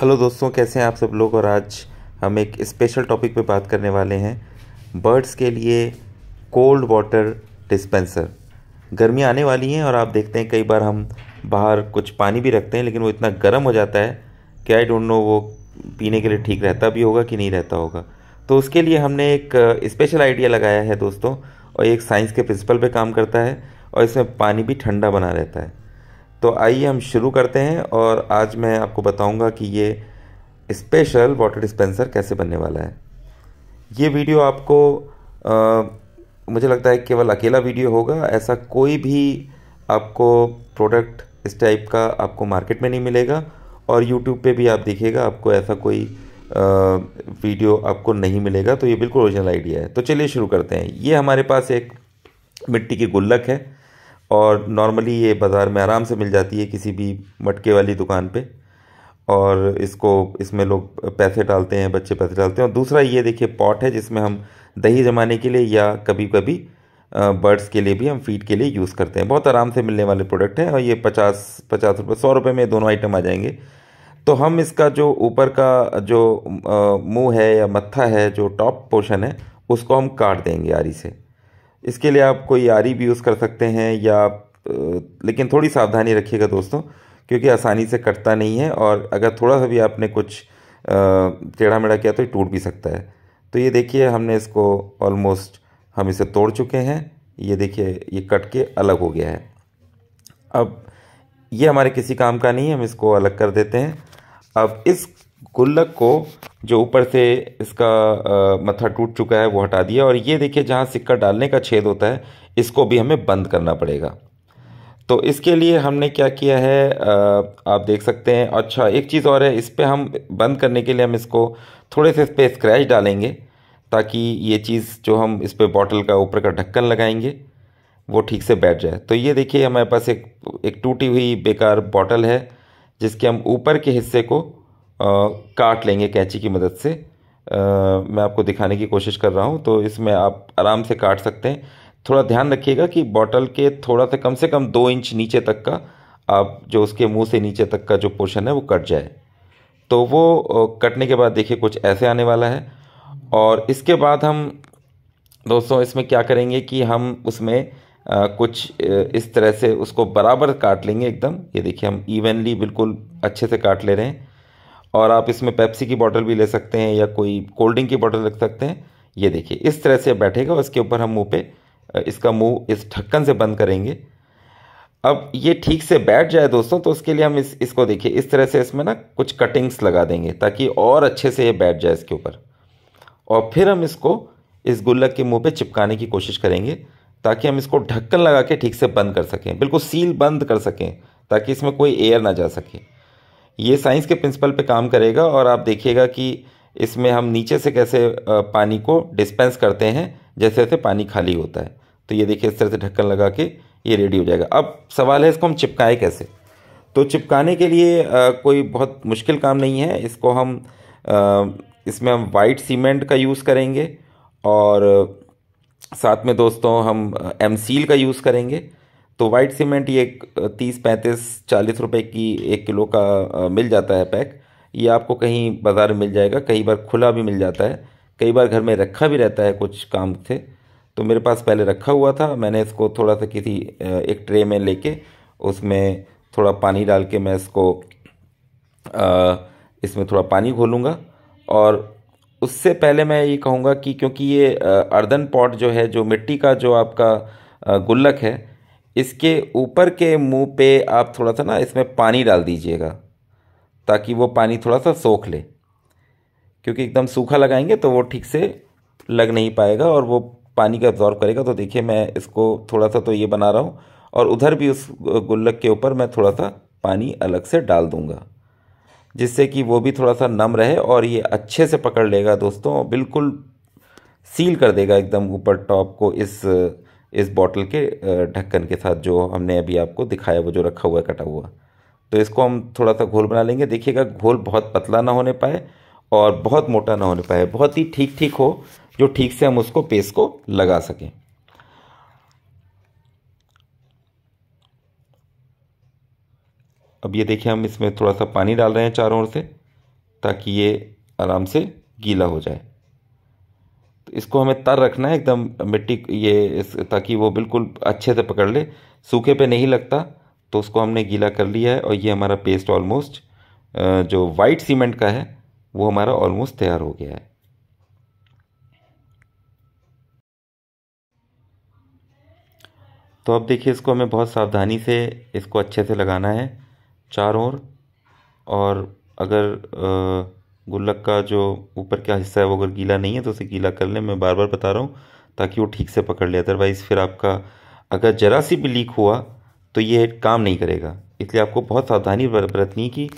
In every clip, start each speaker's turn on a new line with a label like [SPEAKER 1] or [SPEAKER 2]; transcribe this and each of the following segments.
[SPEAKER 1] hello दोस्तों कैसे हैं आप सब लोग और आज हम एक स्पेशल टॉपिक पे बात करने वाले हैं बर्ड्स के लिए कोल्ड वाटर डिस्पेंसर गर्मी आने वाली हैं और आप देखते हैं कई बार हम बाहर कुछ पानी भी रखते हैं लेकिन वो इतना गर्म हो जाता है कि आई डोंट नो वो पीने के लिए ठीक रहता भी होगा कि नहीं रहता होगा तो उसके लिए हमने एक स्पेशल आइडिया लगाया है दोस्तों और एक साइंस के प्रिंसिपल पर काम करता है और इसमें पानी भी ठंडा बना रहता है तो आइए हम शुरू करते हैं और आज मैं आपको बताऊंगा कि ये स्पेशल वाटर डिस्पेंसर कैसे बनने वाला है ये वीडियो आपको आ, मुझे लगता है केवल अकेला वीडियो होगा ऐसा कोई भी आपको प्रोडक्ट इस टाइप का आपको मार्केट में नहीं मिलेगा और यूट्यूब पे भी आप देखिएगा आपको ऐसा कोई आ, वीडियो आपको नहीं मिलेगा तो ये बिल्कुल ओरिजिनल आइडिया है तो चलिए शुरू करते हैं ये हमारे पास एक मिट्टी की गुल्लक है और नॉर्मली ये बाज़ार में आराम से मिल जाती है किसी भी मटके वाली दुकान पे और इसको इसमें लोग पैसे डालते हैं बच्चे पैसे डालते हैं और दूसरा ये देखिए पॉट है जिसमें हम दही जमाने के लिए या कभी कभी बर्ड्स के लिए भी हम फीड के लिए यूज़ करते हैं बहुत आराम से मिलने वाले प्रोडक्ट हैं और ये पचास पचास रुपये सौ रुपये में दोनों आइटम आ जाएंगे तो हम इसका जो ऊपर का जो मुंह है या मत्था है जो टॉप पोर्शन है उसको हम काट देंगे आरी से इसके लिए आप कोई आरी भी यूज़ कर सकते हैं या आप लेकिन थोड़ी सावधानी रखिएगा दोस्तों क्योंकि आसानी से कटता नहीं है और अगर थोड़ा सा भी आपने कुछ टेढ़ा मेढ़ा किया तो ये टूट भी सकता है तो ये देखिए हमने इसको ऑलमोस्ट हम इसे तोड़ चुके हैं ये देखिए ये कट के अलग हो गया है अब ये हमारे किसी काम का नहीं है हम इसको अलग कर देते हैं अब इस गुल्लक को जो ऊपर से इसका मत्था टूट चुका है वो हटा दिया और ये देखिए जहाँ सिक्का डालने का छेद होता है इसको भी हमें बंद करना पड़ेगा तो इसके लिए हमने क्या किया है आप देख सकते हैं अच्छा एक चीज़ और है इस पर हम बंद करने के लिए हम इसको थोड़े से इस पर स्क्रैच डालेंगे ताकि ये चीज़ जो हम इस पर बॉटल का ऊपर का ढक्कन लगाएंगे वो ठीक से बैठ जाए तो ये देखिए हमारे पास एक एक टूटी हुई बेकार बॉटल है जिसके हम ऊपर के हिस्से को काट लेंगे कैंची की मदद से आ, मैं आपको दिखाने की कोशिश कर रहा हूँ तो इसमें आप आराम से काट सकते हैं थोड़ा ध्यान रखिएगा कि बॉटल के थोड़ा सा कम से कम दो इंच नीचे तक का आप जो उसके मुंह से नीचे तक का जो पोर्शन है वो कट जाए तो वो कटने के बाद देखिए कुछ ऐसे आने वाला है और इसके बाद हम दोस्तों इसमें क्या करेंगे कि हम उसमें आ, कुछ इस तरह से उसको बराबर काट लेंगे एकदम ये देखिए हम इवनली बिल्कुल अच्छे से काट ले रहे हैं और आप इसमें पेप्सी की बॉटल भी ले सकते हैं या कोई कोल्ड ड्रिंक की बॉटल रख सकते हैं ये देखिए इस तरह से बैठेगा उसके ऊपर हम मुँह पे इसका मुँह इस ढक्कन से बंद करेंगे अब ये ठीक से बैठ जाए दोस्तों तो उसके लिए हम इस इसको देखिए इस तरह से इसमें ना कुछ कटिंग्स लगा देंगे ताकि और अच्छे से ये बैठ जाए इसके ऊपर और फिर हम इसको इस गुल्लक के मुंह पे चिपकाने की कोशिश करेंगे ताकि हम इसको ढक्कन लगा के ठीक से बंद कर सकें बिल्कुल सील बंद कर सकें ताकि इसमें कोई एयर ना जा सके ये साइंस के प्रिंसिपल पे काम करेगा और आप देखिएगा कि इसमें हम नीचे से कैसे पानी को डिस्पेंस करते हैं जैसे जैसे पानी खाली होता है तो ये देखिए इस तरह से ढक्कन लगा के ये रेडी हो जाएगा अब सवाल है इसको हम चिपकाए कैसे तो चिपकाने के लिए कोई बहुत मुश्किल काम नहीं है इसको हम इसमें हम वाइट सीमेंट का यूज़ करेंगे और साथ में दोस्तों हम एम सील का यूज़ करेंगे तो वाइट सीमेंट ये तीस पैंतीस चालीस रुपए की एक किलो का मिल जाता है पैक ये आपको कहीं बाज़ार में मिल जाएगा कई बार खुला भी मिल जाता है कई बार घर में रखा भी रहता है कुछ काम से तो मेरे पास पहले रखा हुआ था मैंने इसको थोड़ा सा किसी एक ट्रे में लेके उसमें थोड़ा पानी डाल के मैं इसको आ, इसमें थोड़ा पानी घोलूँगा और उससे पहले मैं ये कहूँगा कि क्योंकि ये अर्दन पॉट जो है जो मिट्टी का जो आपका गुल्लक है इसके ऊपर के मुंह पे आप थोड़ा सा ना इसमें पानी डाल दीजिएगा ताकि वो पानी थोड़ा सा सोख ले क्योंकि एकदम सूखा लगाएंगे तो वो ठीक से लग नहीं पाएगा और वो पानी का एब्जॉर्व करेगा तो देखिए मैं इसको थोड़ा सा तो ये बना रहा हूँ और उधर भी उस गुल्लक के ऊपर मैं थोड़ा सा पानी अलग से डाल दूँगा जिससे कि वो भी थोड़ा सा नम रहे और ये अच्छे से पकड़ लेगा दोस्तों बिल्कुल सील कर देगा एकदम ऊपर टॉप को इस इस बॉटल के ढक्कन के साथ जो हमने अभी आपको दिखाया वो जो रखा हुआ है कटा हुआ तो इसको हम थोड़ा सा घोल बना लेंगे देखिएगा घोल बहुत पतला ना होने पाए और बहुत मोटा ना होने पाए बहुत ही ठीक ठीक हो जो ठीक से हम उसको पेस्ट को लगा सकें अब ये देखिए हम इसमें थोड़ा सा पानी डाल रहे हैं चारों ओर से ताकि ये आराम से गीला हो जाए इसको हमें तर रखना है एकदम मिट्टी ये ताकि वो बिल्कुल अच्छे से पकड़ ले सूखे पे नहीं लगता तो उसको हमने गीला कर लिया है और ये हमारा पेस्ट ऑलमोस्ट जो वाइट सीमेंट का है वो हमारा ऑलमोस्ट तैयार हो गया है तो अब देखिए इसको हमें बहुत सावधानी से इसको अच्छे से लगाना है चारों ओर और अगर आ, गुल्लक का जो ऊपर का हिस्सा है वो अगर गीला नहीं है तो उसे गीला कर लें मैं बार बार बता रहा हूँ ताकि वो ठीक से पकड़ ले अदरवाइज़ फिर आपका अगर जरा सी भी लीक हुआ तो ये काम नहीं करेगा इसलिए आपको बहुत सावधानी बरतनी कि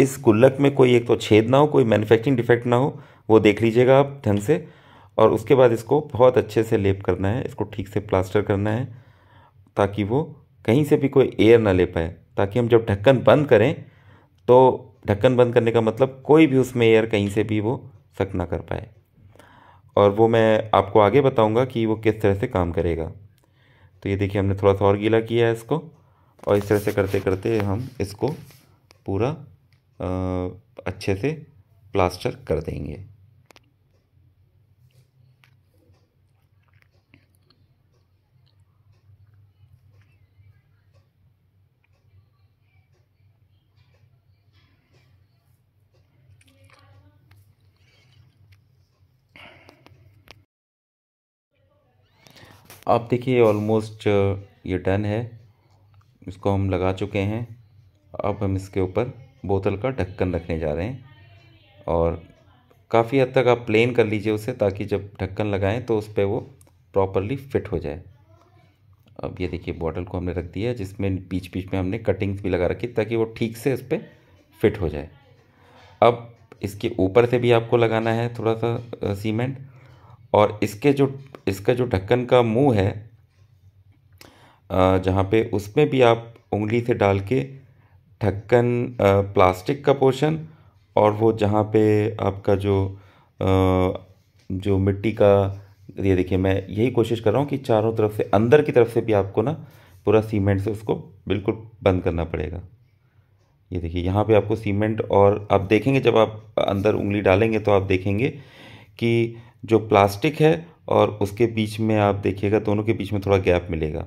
[SPEAKER 1] इस गुल्लक में कोई एक तो छेद ना हो कोई मैन्युफैक्चरिंग डिफेक्ट ना हो वो देख लीजिएगा आप ढंग से और उसके बाद इसको बहुत अच्छे से लेप करना है इसको ठीक से प्लास्टर करना है ताकि वो कहीं से भी कोई एयर ना ले पाए ताकि हम जब ढक्कन बंद करें तो ढक्कन बंद करने का मतलब कोई भी उसमें एयर कहीं से भी वो सक ना कर पाए और वो मैं आपको आगे बताऊंगा कि वो किस तरह से काम करेगा तो ये देखिए हमने थोड़ा सा और गीला किया है इसको और इस तरह से करते करते हम इसको पूरा आ, अच्छे से प्लास्टर कर देंगे आप देखिए ऑलमोस्ट uh, ये डन है इसको हम लगा चुके हैं अब हम इसके ऊपर बोतल का ढक्कन रखने जा रहे हैं और काफ़ी हद तक आप प्लेन कर लीजिए उसे ताकि जब ढक्कन लगाएं तो उस पर वो प्रॉपरली फिट हो जाए अब ये देखिए बॉटल को हमने रख दिया जिसमें बीच बीच में हमने कटिंग्स भी लगा रखी ताकि वो ठीक से उस पर फिट हो जाए अब इसके ऊपर से भी आपको लगाना है थोड़ा सा सीमेंट uh, और इसके जो इसका जो ढक्कन का मुंह है जहाँ पे उसमें भी आप उंगली से डाल के ढक्कन प्लास्टिक का पोर्शन और वो जहाँ पे आपका जो जो मिट्टी का ये देखिए मैं यही कोशिश कर रहा हूँ कि चारों तरफ से अंदर की तरफ से भी आपको ना पूरा सीमेंट से उसको बिल्कुल बंद करना पड़ेगा ये देखिए यहाँ पे आपको सीमेंट और आप देखेंगे जब आप अंदर उंगली डालेंगे तो आप देखेंगे कि जो प्लास्टिक है और उसके बीच में आप देखिएगा दोनों के बीच में थोड़ा गैप मिलेगा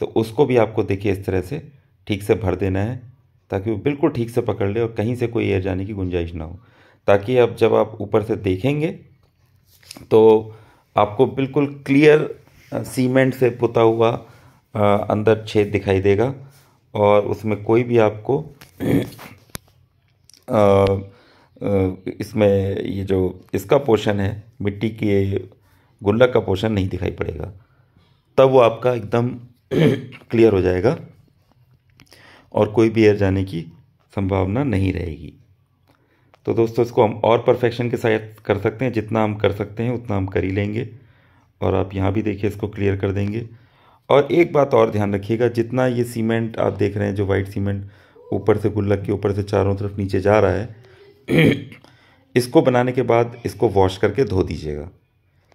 [SPEAKER 1] तो उसको भी आपको देखिए इस तरह से ठीक से भर देना है ताकि वो बिल्कुल ठीक से पकड़ ले और कहीं से कोई एयर जाने की गुंजाइश ना हो ताकि अब जब आप ऊपर से देखेंगे तो आपको बिल्कुल क्लियर सीमेंट से पुता हुआ अंदर छेद दिखाई देगा और उसमें कोई भी आपको आ, इसमें ये जो इसका पोर्शन है मिट्टी के गुल्लक का पोर्शन नहीं दिखाई पड़ेगा तब वो आपका एकदम क्लियर हो जाएगा और कोई भी एयर जाने की संभावना नहीं रहेगी तो दोस्तों इसको हम और परफेक्शन के साथ कर सकते हैं जितना हम कर सकते हैं उतना हम कर ही लेंगे और आप यहाँ भी देखिए इसको क्लियर कर देंगे और एक बात और ध्यान रखिएगा जितना ये सीमेंट आप देख रहे हैं जो वाइट सीमेंट ऊपर से गुल्लक के ऊपर से चारों तरफ नीचे जा रहा है इसको बनाने के बाद इसको वॉश करके धो दीजिएगा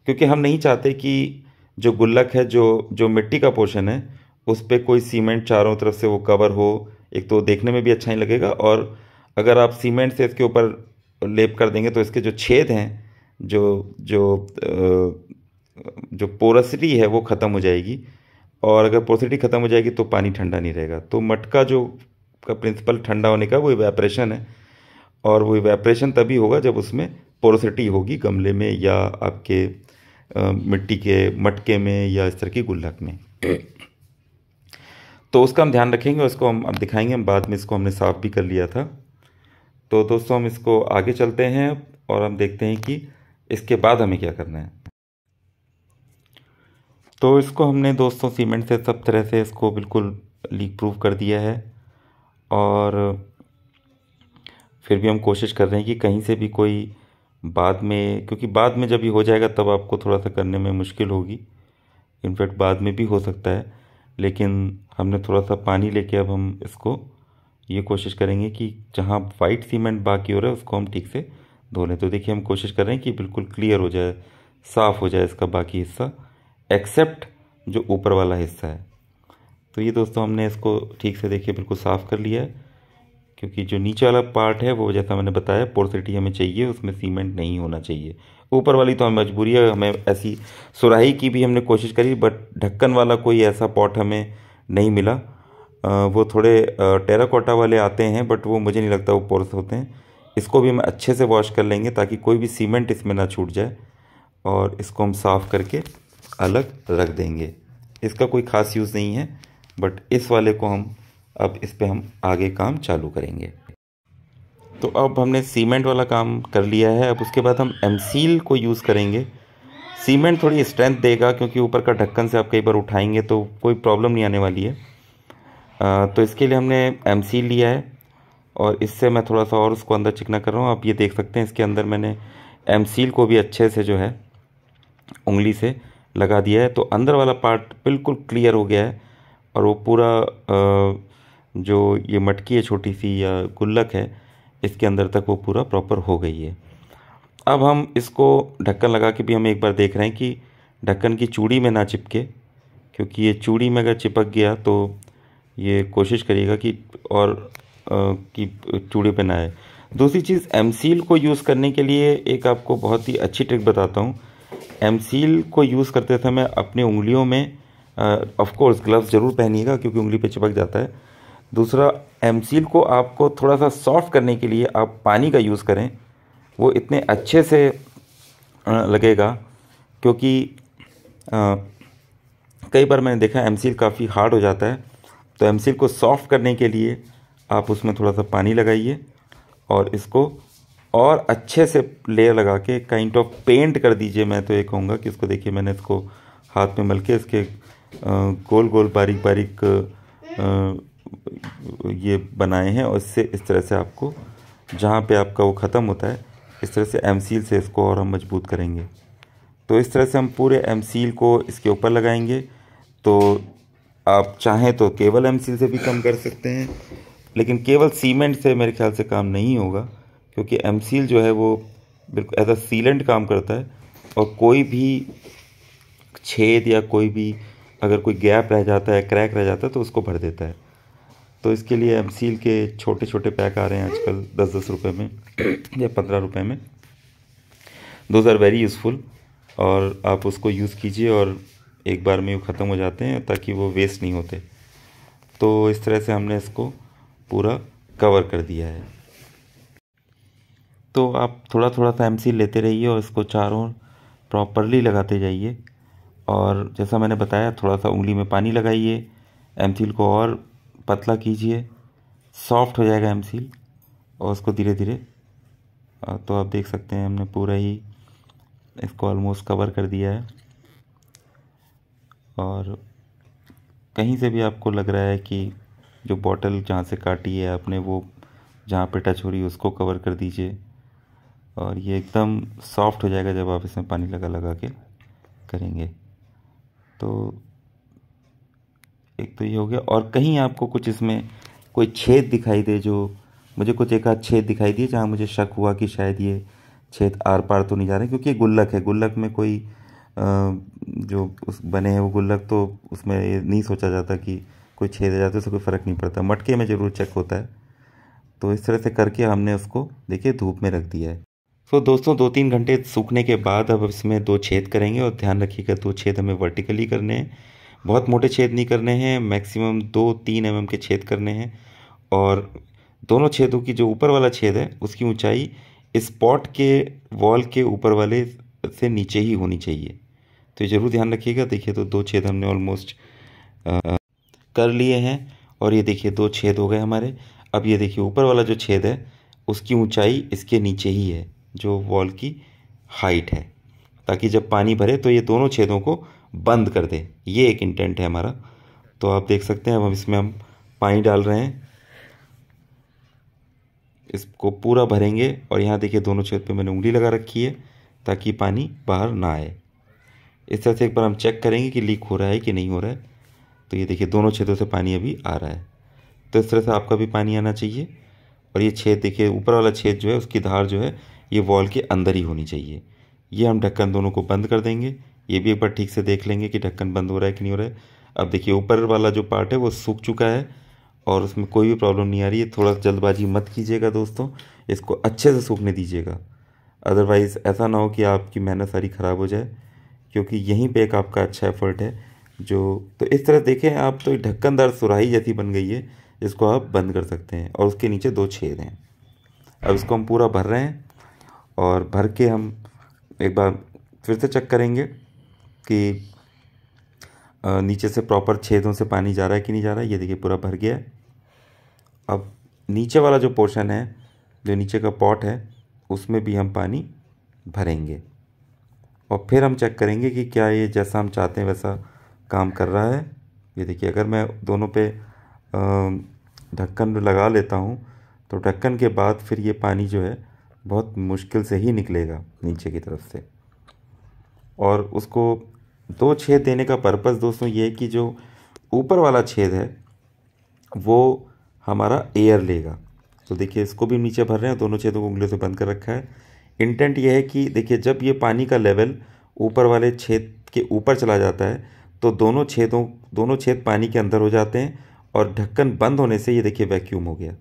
[SPEAKER 1] क्योंकि हम नहीं चाहते कि जो गुल्लक है जो जो मिट्टी का पोर्शन है उस पर कोई सीमेंट चारों तरफ से वो कवर हो एक तो देखने में भी अच्छा नहीं लगेगा और अगर आप सीमेंट से इसके ऊपर लेप कर देंगे तो इसके जो छेद हैं जो जो जो पोरसिटी है वो ख़त्म हो जाएगी और अगर पोरसिटी ख़त्म हो जाएगी तो पानी ठंडा नहीं रहेगा तो मटका जो का प्रिंसिपल ठंडा होने का वो वेपरेशन है और वो इवेपरेशन तभी होगा जब उसमें पोरोसिटी होगी गमले में या आपके मिट्टी के मटके में या इस तरह की गुल्लक में तो उसका हम ध्यान रखेंगे उसको हम अब दिखाएंगे हम बाद में इसको हमने साफ़ भी कर लिया था तो दोस्तों हम इसको आगे चलते हैं और हम देखते हैं कि इसके बाद हमें क्या करना है तो इसको हमने दोस्तों सीमेंट से सब तरह से इसको बिल्कुल लीक प्रूफ कर दिया है और फिर भी हम कोशिश कर रहे हैं कि कहीं से भी कोई बाद में क्योंकि बाद में जब ये हो जाएगा तब आपको थोड़ा सा करने में मुश्किल होगी इनफैक्ट बाद में भी हो सकता है लेकिन हमने थोड़ा सा पानी लेके अब हम इसको ये कोशिश करेंगे कि जहाँ वाइट सीमेंट बाकी हो रहा है उसको हम ठीक से धो लें तो देखिए हम कोशिश कर रहे हैं कि बिल्कुल क्लियर हो जाए साफ़ हो जाए इसका बाकी हिस्सा एक्सेप्ट जो ऊपर वाला हिस्सा है तो ये दोस्तों हमने इसको ठीक से देखिए बिल्कुल साफ़ कर लिया है क्योंकि जो नीचे वाला पार्ट है वो जैसा मैंने बताया पोर्सिटी हमें चाहिए उसमें सीमेंट नहीं होना चाहिए ऊपर वाली तो हमें मजबूरी है हमें ऐसी सुराही की भी हमने कोशिश करी बट ढक्कन वाला कोई ऐसा पॉट हमें नहीं मिला वो थोड़े टेराकोटा वाले आते हैं बट वो मुझे नहीं लगता वो पोर्स होते हैं इसको भी हम अच्छे से वॉश कर लेंगे ताकि कोई भी सीमेंट इसमें ना छूट जाए और इसको हम साफ़ करके अलग रख देंगे इसका कोई ख़ास यूज़ नहीं है बट इस वाले को हम अब इस पर हम आगे काम चालू करेंगे तो अब हमने सीमेंट वाला काम कर लिया है अब उसके बाद हम सील को यूज़ करेंगे सीमेंट थोड़ी स्ट्रेंथ देगा क्योंकि ऊपर का ढक्कन से आप कई बार उठाएंगे तो कोई प्रॉब्लम नहीं आने वाली है आ, तो इसके लिए हमने एम लिया है और इससे मैं थोड़ा सा और उसको अंदर चिकना कर रहा हूँ आप ये देख सकते हैं इसके अंदर मैंने एम को भी अच्छे से जो है उंगली से लगा दिया है तो अंदर वाला पार्ट बिल्कुल क्लियर हो गया है और वो पूरा आ, जो ये मटकी है छोटी सी या गुल्लक है इसके अंदर तक वो पूरा प्रॉपर हो गई है अब हम इसको ढक्कन लगा के भी हम एक बार देख रहे हैं कि ढक्कन की चूड़ी में ना चिपके क्योंकि ये चूड़ी में अगर चिपक गया तो ये कोशिश करिएगा कि और आ, कि चूड़ी पे ना आए दूसरी चीज़ एम सील को यूज़ करने के लिए एक आपको बहुत ही अच्छी ट्रिक बताता हूँ एम सील को यूज़ करते समय अपनी उंगलियों में ऑफ़ कोर्स ग्लव्स ज़रूर पहनिएगा क्योंकि उंगली पे चिपक जाता है दूसरा एम को आपको थोड़ा सा सॉफ्ट करने के लिए आप पानी का यूज़ करें वो इतने अच्छे से लगेगा क्योंकि कई बार मैंने देखा एम काफ़ी हार्ड हो जाता है तो एम को सॉफ्ट करने के लिए आप उसमें थोड़ा सा पानी लगाइए और इसको और अच्छे से लेयर लगा के काइंड ऑफ पेंट कर दीजिए मैं तो ये कहूँगा कि इसको देखिए मैंने इसको हाथ में मल के इसके गोल गोल बारीक बारीक ये बनाए हैं और इससे इस तरह से आपको जहाँ पे आपका वो ख़त्म होता है इस तरह से एम सील से इसको और हम मजबूत करेंगे तो इस तरह से हम पूरे एम सील को इसके ऊपर लगाएंगे तो आप चाहें तो केवल एम सील से भी कम कर सकते हैं लेकिन केवल सीमेंट से मेरे ख्याल से काम नहीं होगा क्योंकि एम सील जो है वो बिल्कुल एज अ सीलेंट काम करता है और कोई भी छेद या कोई भी अगर कोई गैप रह जाता है क्रैक रह जाता है तो उसको भर देता है तो इसके लिए एम सील के छोटे छोटे पैक आ रहे हैं आजकल दस दस रुपये में या पंद्रह रुपये में दोज आर वेरी यूज़फुल और आप उसको यूज़ कीजिए और एक बार में वो ख़त्म हो जाते हैं ताकि वो वेस्ट नहीं होते तो इस तरह से हमने इसको पूरा कवर कर दिया है तो आप थोड़ा थोड़ा सा एम सील लेते रहिए और इसको चारों प्रॉपरली लगाते जाइए और जैसा मैंने बताया थोड़ा सा उंगली में पानी लगाइए एम सील को और पतला कीजिए सॉफ्ट हो जाएगा एम सील और उसको धीरे धीरे तो आप देख सकते हैं हमने पूरा ही इसको ऑलमोस्ट कवर कर दिया है और कहीं से भी आपको लग रहा है कि जो बॉटल जहाँ से काटी है आपने वो जहाँ पे टच हो रही है उसको कवर कर दीजिए और ये एकदम सॉफ्ट हो जाएगा जब आप इसमें पानी लगा लगा के करेंगे तो एक तो ये हो गया और कहीं आपको कुछ इसमें कोई छेद दिखाई दे जो मुझे कुछ एक आध छेद दिखाई दिए जहाँ मुझे शक हुआ कि शायद ये छेद आर पार तो नहीं जा रहे क्योंकि ये गुल्लक है गुल्लक में कोई जो उस बने हैं वो गुल्लक तो उसमें नहीं सोचा जाता कि कोई छेद जाते उससे कोई फ़र्क नहीं पड़ता मटके में ज़रूर चेक होता है तो इस तरह से करके हमने उसको देखिए धूप में रख दिया है सो तो दोस्तों दो तीन घंटे सूखने के बाद अब इसमें दो छेद करेंगे और ध्यान रखिएगा दो छेद हमें वर्टिकली करने हैं बहुत मोटे छेद नहीं करने हैं मैक्सिमम दो तीन एम mm के छेद करने हैं और दोनों छेदों की जो ऊपर वाला छेद है उसकी ऊंचाई स्पॉट के वॉल के ऊपर वाले से नीचे ही होनी चाहिए तो ये ज़रूर ध्यान रखिएगा देखिए तो दो छेद हमने ऑलमोस्ट कर लिए हैं और ये देखिए दो छेद हो गए हमारे अब ये देखिए ऊपर वाला जो छेद है उसकी ऊंचाई इसके नीचे ही है जो वॉल की हाइट है ताकि जब पानी भरे तो ये दोनों छेदों को बंद कर दे ये एक इंटेंट है हमारा तो आप देख सकते हैं अब हम इसमें हम पानी डाल रहे हैं इसको पूरा भरेंगे और यहाँ देखिए दोनों छेद पे मैंने उंगली लगा रखी है ताकि पानी बाहर ना आए इस तरह से एक बार हम चेक करेंगे कि लीक हो रहा है कि नहीं हो रहा है तो ये देखिए दोनों छेदों से पानी अभी आ रहा है तो इस तरह से आपका भी पानी आना चाहिए और ये छेद देखिए ऊपर वाला छेद जो है उसकी धार जो है ये वॉल के अंदर ही होनी चाहिए ये हम ढक्कन दोनों को बंद कर देंगे ये भी एक बार ठीक से देख लेंगे कि ढक्कन बंद हो रहा है कि नहीं हो रहा है अब देखिए ऊपर वाला जो पार्ट है वो सूख चुका है और उसमें कोई भी प्रॉब्लम नहीं आ रही है थोड़ा जल्दबाजी मत कीजिएगा दोस्तों इसको अच्छे से सूखने दीजिएगा अदरवाइज़ ऐसा ना हो कि आपकी मेहनत सारी ख़राब हो जाए क्योंकि यहीं पर एक आपका अच्छा एफर्ट है जो तो इस तरह देखें आप तो ढक्कनदार सुराही जैसी बन गई है इसको आप बंद कर सकते हैं और उसके नीचे दो छेद हैं अब इसको हम पूरा भर रहे हैं और भर के हम एक बार फिर से चेक करेंगे कि नीचे से प्रॉपर छेदों से पानी जा रहा है कि नहीं जा रहा है ये देखिए पूरा भर गया अब नीचे वाला जो पोर्शन है जो नीचे का पॉट है उसमें भी हम पानी भरेंगे और फिर हम चेक करेंगे कि क्या ये जैसा हम चाहते हैं वैसा काम कर रहा है ये देखिए अगर मैं दोनों पे ढक्कन लगा लेता हूँ तो ढक्कन के बाद फिर ये पानी जो है बहुत मुश्किल से ही निकलेगा नीचे की तरफ से और उसको दो छेद देने का पर्पस दोस्तों ये है कि जो ऊपर वाला छेद है वो हमारा एयर लेगा तो देखिए इसको भी नीचे भर रहे हैं दोनों छेदों को उंगलियों से बंद कर रखा है इंटेंट यह है कि देखिए जब ये पानी का लेवल ऊपर वाले छेद के ऊपर चला जाता है तो दोनों छेदों दोनों छेद पानी के अंदर हो जाते हैं और ढक्कन बंद होने से ये देखिए वैक्यूम हो गया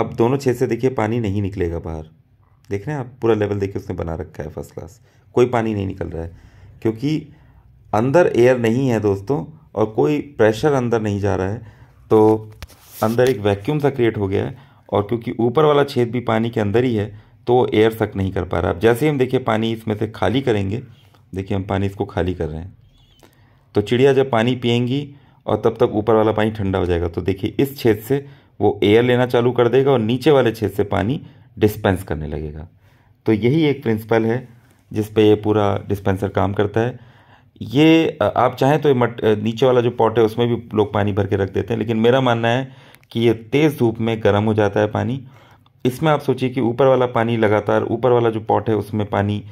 [SPEAKER 1] अब दोनों छेद से देखिए पानी नहीं निकलेगा बाहर देख रहे हैं आप पूरा लेवल देखिए उसने बना रखा है फर्स्ट क्लास कोई पानी नहीं निकल रहा है क्योंकि अंदर एयर नहीं है दोस्तों और कोई प्रेशर अंदर नहीं जा रहा है तो अंदर एक वैक्यूम सा क्रिएट हो गया है और क्योंकि ऊपर वाला छेद भी पानी के अंदर ही है तो एयर सक नहीं कर पा रहा अब जैसे हम देखिए पानी इसमें से खाली करेंगे देखिए हम पानी इसको खाली कर रहे हैं तो चिड़िया जब पानी पिएंगी और तब तक ऊपर वाला पानी ठंडा हो जाएगा तो देखिए इस छेद से वो एयर लेना चालू कर देगा और नीचे वाले छेद से पानी डिस्पेंस करने लगेगा तो यही एक प्रिंसिपल है जिस पर ये पूरा डिस्पेंसर काम करता है ये आप चाहें तो ये मट नीचे वाला जो पॉट है उसमें भी लोग पानी भर के रख देते हैं लेकिन मेरा मानना है कि ये तेज़ धूप में गर्म हो जाता है पानी इसमें आप सोचिए कि ऊपर वाला पानी लगातार ऊपर वाला जो पॉट है उसमें पानी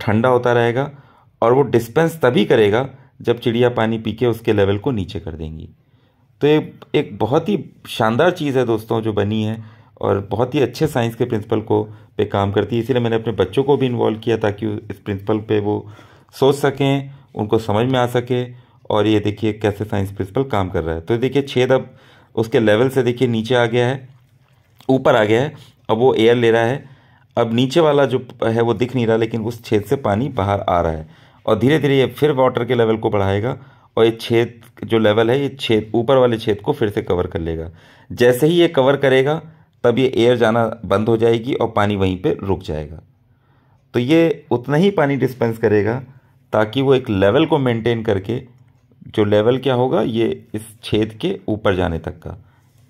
[SPEAKER 1] ठंडा होता रहेगा और वो डिस्पेंस तभी करेगा जब चिड़िया पानी पी के उसके लेवल को नीचे कर देंगी तो ये एक बहुत ही शानदार चीज़ है दोस्तों जो बनी है और बहुत ही अच्छे साइंस के प्रिंसिपल को पे काम करती है इसीलिए मैंने अपने बच्चों को भी इन्वॉल्व किया ताकि इस प्रिंसिपल पे वो सोच सकें उनको समझ में आ सके और ये देखिए कैसे साइंस प्रिंसिपल काम कर रहा है तो देखिए छेद अब उसके लेवल से देखिए नीचे आ गया है ऊपर आ गया है अब वो एयर ले रहा है अब नीचे वाला जो है वो दिख नहीं रहा लेकिन उस छेद से पानी बाहर आ रहा है और धीरे धीरे ये फिर वाटर के लेवल को बढ़ाएगा और ये छेद जो लेवल है ये छेद ऊपर वाले छेद को फिर से कवर कर लेगा जैसे ही ये कवर करेगा तब ये एयर जाना बंद हो जाएगी और पानी वहीं पे रुक जाएगा तो ये उतना ही पानी डिस्पेंस करेगा ताकि वो एक लेवल को मेंटेन करके जो लेवल क्या होगा ये इस छेद के ऊपर जाने तक का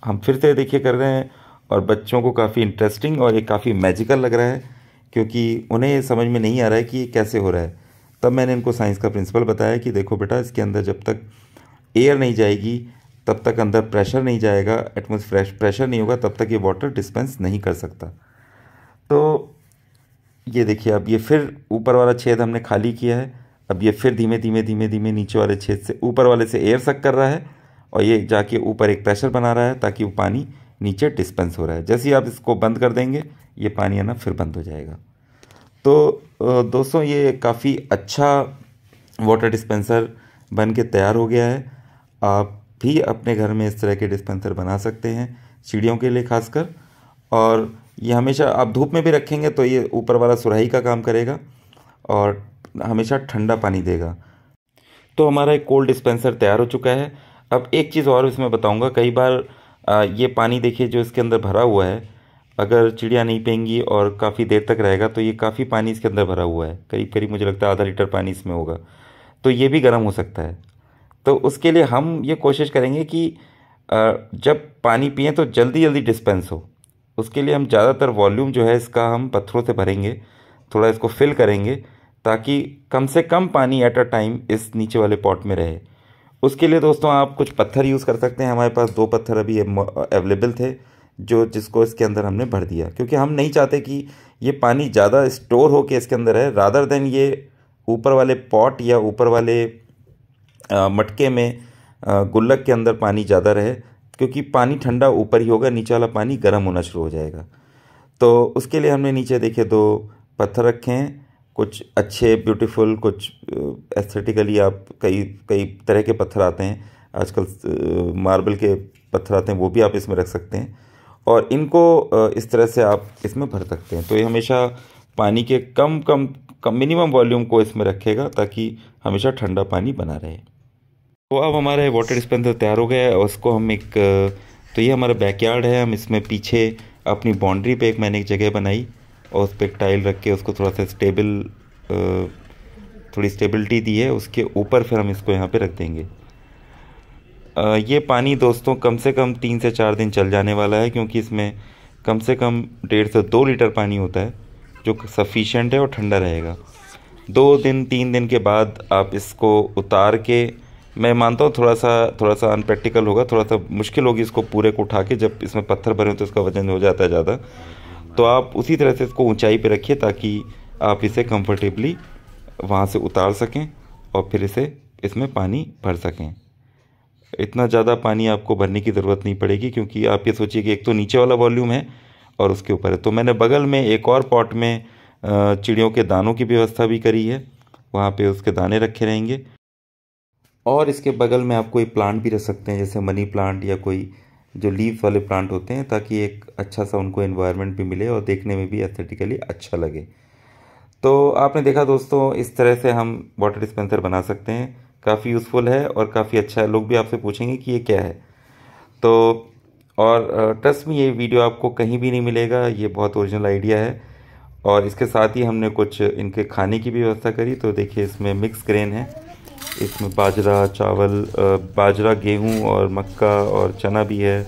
[SPEAKER 1] हम फिर से देखिए कर रहे हैं और बच्चों को काफ़ी इंटरेस्टिंग और ये काफ़ी मैजिकल लग रहा है क्योंकि उन्हें ये समझ में नहीं आ रहा है कि ये कैसे हो रहा है तब मैंने इनको साइंस का प्रिंसिपल बताया कि देखो बेटा इसके अंदर जब तक एयर नहीं जाएगी तब तक अंदर प्रेशर नहीं जाएगा एटमोसफेयर प्रेशर नहीं होगा तब तक ये वाटर डिस्पेंस नहीं कर सकता तो ये देखिए अब ये फिर ऊपर वाला छेद हमने खाली किया है अब ये फिर धीमे धीमे धीमे धीमे नीचे वाले छेद से ऊपर वाले से एयर सक कर रहा है और ये जाके ऊपर एक प्रेशर बना रहा है ताकि वो पानी नीचे डिस्पेंस हो रहा है जैसे ही आप इसको बंद कर देंगे ये पानी आना फिर बंद हो जाएगा तो दोस्तों ये काफ़ी अच्छा वाटर डिस्पेंसर बन के तैयार हो गया है आप भी अपने घर में इस तरह के डिस्पेंसर बना सकते हैं चिड़ियों के लिए खासकर और ये हमेशा आप धूप में भी रखेंगे तो ये ऊपर वाला सुराही का काम करेगा और हमेशा ठंडा पानी देगा तो हमारा एक कोल्ड डिस्पेंसर तैयार हो चुका है अब एक चीज़ और इसमें बताऊँगा कई बार ये पानी देखिए जो इसके अंदर भरा हुआ है अगर चिड़िया नहीं पेंगी और काफ़ी देर तक रहेगा तो ये काफ़ी पानी इसके अंदर भरा हुआ है करीब करीब मुझे लगता है आधा लीटर पानी इसमें होगा तो ये भी गर्म हो सकता है तो उसके लिए हम ये कोशिश करेंगे कि जब पानी पिए तो जल्दी जल्दी डिस्पेंस हो उसके लिए हम ज़्यादातर वॉल्यूम जो है इसका हम पत्थरों से भरेंगे थोड़ा इसको फिल करेंगे ताकि कम से कम पानी एट अ टाइम इस नीचे वाले पॉट में रहे उसके लिए दोस्तों आप कुछ पत्थर यूज़ कर सकते हैं हमारे पास दो पत्थर अभी अवेलेबल थे जो जिसको इसके अंदर हमने भर दिया क्योंकि हम नहीं चाहते कि ये पानी ज़्यादा स्टोर हो के इसके अंदर है रादर देन ये ऊपर वाले पॉट या ऊपर वाले मटके में गुल्लक के अंदर पानी ज़्यादा रहे क्योंकि पानी ठंडा ऊपर ही होगा नीचे वाला पानी गर्म होना शुरू हो जाएगा तो उसके लिए हमने नीचे देखे दो पत्थर रखे हैं कुछ अच्छे ब्यूटीफुल कुछ एस्थेटिकली आप कई कई तरह के पत्थर आते हैं आजकल मार्बल के पत्थर आते हैं वो भी आप इसमें रख सकते हैं और इनको इस तरह से आप इसमें भर सकते हैं तो ये हमेशा पानी के कम कम कम मिनिमम वॉल्यूम को इसमें रखेगा ताकि हमेशा ठंडा पानी बना रहे तो अब हमारा वाटर डिस्पेंसर तैयार हो गया है और उसको हम एक तो ये हमारा बैकयार्ड है हम इसमें पीछे अपनी बाउंड्री पे एक मैंने एक जगह बनाई और उस पर टाइल रख के उसको थोड़ा सा स्टेबल थोड़ी स्टेबिलिटी दी है उसके ऊपर फिर हम इसको यहाँ पे रख देंगे ये पानी दोस्तों कम से कम तीन से चार दिन चल जाने वाला है क्योंकि इसमें कम से कम डेढ़ से दो लीटर पानी होता है जो सफिशेंट है और ठंडा रहेगा दो दिन तीन दिन के बाद आप इसको उतार के मैं मानता हूँ थोड़ा सा थोड़ा सा अनप्रैक्टिकल होगा थोड़ा सा मुश्किल होगी इसको पूरे को उठा के जब इसमें पत्थर भरे हो तो इसका वजन हो जाता है ज़्यादा तो आप उसी तरह से इसको ऊंचाई पर रखिए ताकि आप इसे कंफर्टेबली वहाँ से उतार सकें और फिर इसे इसमें पानी भर सकें इतना ज़्यादा पानी आपको भरने की ज़रूरत नहीं पड़ेगी क्योंकि आप ये सोचिए कि एक तो नीचे वाला वॉल्यूम है और उसके ऊपर है तो मैंने बगल में एक और पॉट में चिड़ियों के दानों की व्यवस्था भी करी है वहाँ पे उसके दाने रखे रहेंगे और इसके बगल में आप कोई प्लांट भी रख सकते हैं जैसे मनी प्लांट या कोई जो लीव्स वाले प्लांट होते हैं ताकि एक अच्छा सा उनको एनवायरनमेंट भी मिले और देखने में भी एस्थेटिकली अच्छा लगे तो आपने देखा दोस्तों इस तरह से हम वाटर डिस्पेंसर बना सकते हैं काफ़ी यूज़फुल है और काफ़ी अच्छा है लोग भी आपसे पूछेंगे कि ये क्या है तो और ट्रस्ट में ये वीडियो आपको कहीं भी नहीं मिलेगा ये बहुत ओरिजिनल आइडिया है और इसके साथ ही हमने कुछ इनके खाने की भी व्यवस्था करी तो देखिए इसमें मिक्स ग्रेन है इसमें बाजरा चावल बाजरा गेहूँ और मक्का और चना भी है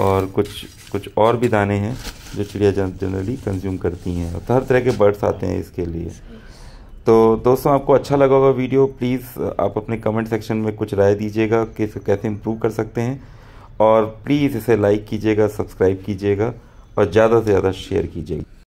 [SPEAKER 1] और कुछ कुछ और भी दाने हैं जो चिड़िया जनरली कंज्यूम करती हैं तो हर तरह के बर्ड्स आते हैं इसके लिए तो दोस्तों आपको अच्छा लगा होगा वीडियो प्लीज़ आप अपने कमेंट सेक्शन में कुछ राय दीजिएगा कि इसको कैसे इम्प्रूव कर सकते हैं और प्लीज़ इसे लाइक कीजिएगा सब्सक्राइब कीजिएगा और ज़्यादा से ज़्यादा शेयर कीजिएगा